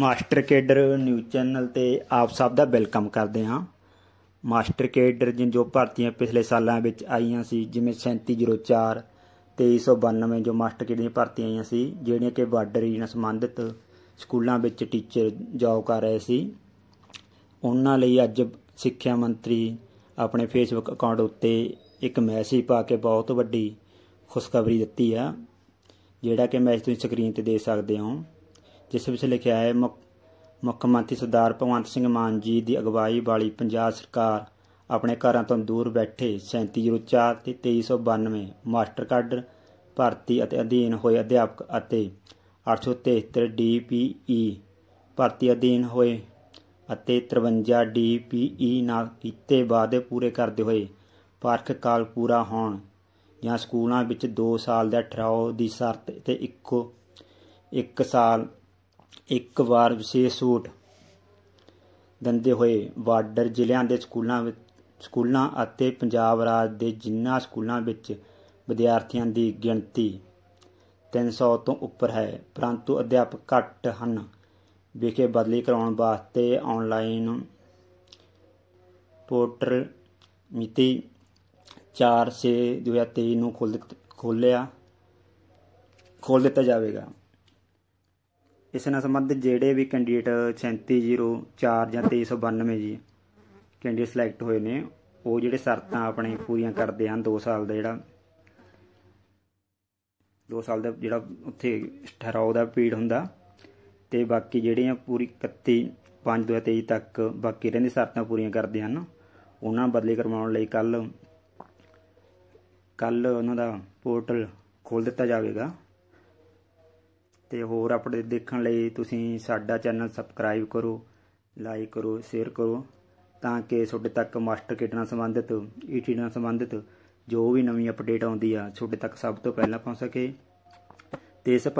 master cadre news channel ਤੇ ਆਪ ਸਭ ਦਾ ਵੈਲਕਮ ਕਰਦੇ ਹਾਂ ਮਾਸਟਰ ਕੇਡਰ ਜੋ ਭਰਤੀਆਂ ਪਿਛਲੇ ਸਾਲਾਂ ਵਿੱਚ ਆਈਆਂ ਸੀ ਜਿਵੇਂ 3704 2392 ਜੋ ਮਾਸਟਰ ਕੇਡਰ ਦੀਆਂ ਭਰਤੀਆਂ ਆਈਆਂ ਸੀ ਜਿਹੜੀਆਂ ਕਿ ਬਾਰਡਰ ਰੀਜਨ ਸੰਬੰਧਿਤ ਸਕੂਲਾਂ ਵਿੱਚ ਟੀਚਰ ਜੌਬ ਕਰ ਰਹੇ ਸੀ ਉਹਨਾਂ ਲਈ ਅੱਜ ਸਿੱਖਿਆ ਮੰਤਰੀ ਆਪਣੇ ਫੇਸਬੁੱਕ ਅਕਾਊਂਟ ਉੱਤੇ ਇੱਕ ਮੈਸੇਜ ਪਾ ਕੇ ਬਹੁਤ ਵੱਡੀ ਖੁਸ਼ਖਬਰੀ ਦਿੱਤੀ ਆ ਜਿਹੜਾ ਕਿ ਮੈਸੇਜ ਤੁਸੀਂ ਸਕਰੀਨ ਤੇ ਦੇਖ ਸਕਦੇ ਹੋ ਜਿਸ ਵਿੱਚ ਲਿਖਿਆ ਹੈ ਮੁੱਖ ਮੰਤਰੀ ਸਰਦਾਰ ਭਗਵੰਤ ਸਿੰਘ ਮਾਨ ਜੀ ਦੀ ਅਗਵਾਈ ਵਾਲੀ ਪੰਜਾਬ ਸਰਕਾਰ ਆਪਣੇ ਘਰਾਂ ਤੋਂ ਦੂਰ ਬੈਠੇ 3704 ਤੇ 2392 ਮਾਸਟਰ ਕਾਡਰ ਭਰਤੀ ਅਤੇ ਅਧੀਨ ਹੋਏ ਅਧਿਆਪਕ ਅਤੇ 873 ਡੀਪੀਈ ਭਰਤੀ ਅਧੀਨ ਹੋਏ ਅਤੇ 53 ਡੀਪੀਈ ਨਾਲ ਕੀਤੇ ਵਾਅਦੇ ਪੂਰੇ ਕਰਦੇ ਹੋਏ ਪਾਰਖ ਕਾਲ ਪੂਰਾ ਹੋਣ ਜਾਂ ਸਕੂਲਾਂ ਵਿੱਚ 2 ਸਾਲ ਦਾ ਠਰਾਓ ਦੀ ਸ਼ਰਤ ਤੇ ਇੱਕੋ 1 ਸਾਲ ਇੱਕ ਵਾਰ ਵਿਸ਼ੇਸ਼ ਛੂਟ ਦੰਦੇ ਹੋਏ ਬਾਰਡਰ ਜ਼ਿਲ੍ਹਿਆਂ ਦੇ ਸਕੂਲਾਂ ਵਿੱਚ ਸਕੂਲਾਂ ਅਤੇ ਪੰਜਾਬ ਰਾਜ ਦੇ ਜਿੰਨਾ ਸਕੂਲਾਂ ਵਿੱਚ ਵਿਦਿਆਰਥੀਆਂ ਦੀ ਗਿਣਤੀ 300 ਤੋਂ ਉੱਪਰ ਹੈ ਪਰੰਤੂ ਅਧਿਆਪਕ ਘੱਟ ਹਨ ਵਿਖੇ ਬਦਲੀ ਕਰਾਉਣ ਵਾਸਤੇ ਆਨਲਾਈਨ ਪੋਰਟਲ ਮਿਤੀ 4/6/2023 ਨੂੰ ਖੋਲ ਖੋਲਿਆ ਖੋਲ ਦਿੱਤਾ ਜਾਵੇਗਾ ਇਸ ਨਾਲ ਸੰਬੰਧ ਜਿਹੜੇ ਵੀ ਕੈਂਡੀਡੇਟ 3604 ਜਾਂ 2392 ਜੀ ਕੈਂਡੀਡੇਟ ਸਿਲੈਕਟ ਹੋਏ ਨੇ ਉਹ ਜਿਹੜੇ ਸ਼ਰਤਾਂ ਆਪਣੇ ਪੂਰੀਆਂ ਕਰਦੇ ਹਨ 2 ਸਾਲ ਦਾ ਜਿਹੜਾ 2 ਸਾਲ ਦਾ ਜਿਹੜਾ ਉੱਥੇ ਠਹਿਰਾਓ ਦਾ ਪੀੜ ਹੁੰਦਾ ਤੇ ਬਾਕੀ ਜਿਹੜੀਆਂ ਪੂਰੀ 31 5 2023 ਤੱਕ ਬਾਕੀ ਰਹਿੰਦੀ ਸ਼ਰਤਾਂ ਪੂਰੀਆਂ ਕਰਦੇ ਹਨ ਉਹਨਾਂ ਬਦਲੀ ਕਰਵਾਉਣ ਲਈ ਕੱਲ ਕੱਲ ਉਹਨਾਂ ਦਾ ਪੋਰਟਲ ਖੋਲ ਦਿੱਤਾ ਜਾਵੇਗਾ ਤੇ ਹੋਰ ਅਪਡੇਟ ਦੇਖਣ ਲਈ ਤੁਸੀਂ ਸਾਡਾ ਚੈਨਲ ਸਬਸਕ੍ਰਾਈਬ ਕਰੋ ਲਾਈਕ ਕਰੋ ਸ਼ੇਅਰ ਕਰੋ ਤਾਂ ਕਿ ਤੁਹਾਡੇ ਤੱਕ ਮਾਸਟਰ ਕਿਟ ਨਾਲ ਸੰਬੰਧਿਤ ਈਟੀ ਨਾਲ ਸੰਬੰਧਿਤ ਜੋ ਵੀ ਨਵੀਂ ਅਪਡੇਟ ਆਉਂਦੀ ਆ ਤੁਹਾਡੇ ਤੱਕ ਸਭ ਤੋਂ ਪਹਿਲਾਂ ਪਹੁੰਚ ਸਕੇ ਤੇ ਇਸ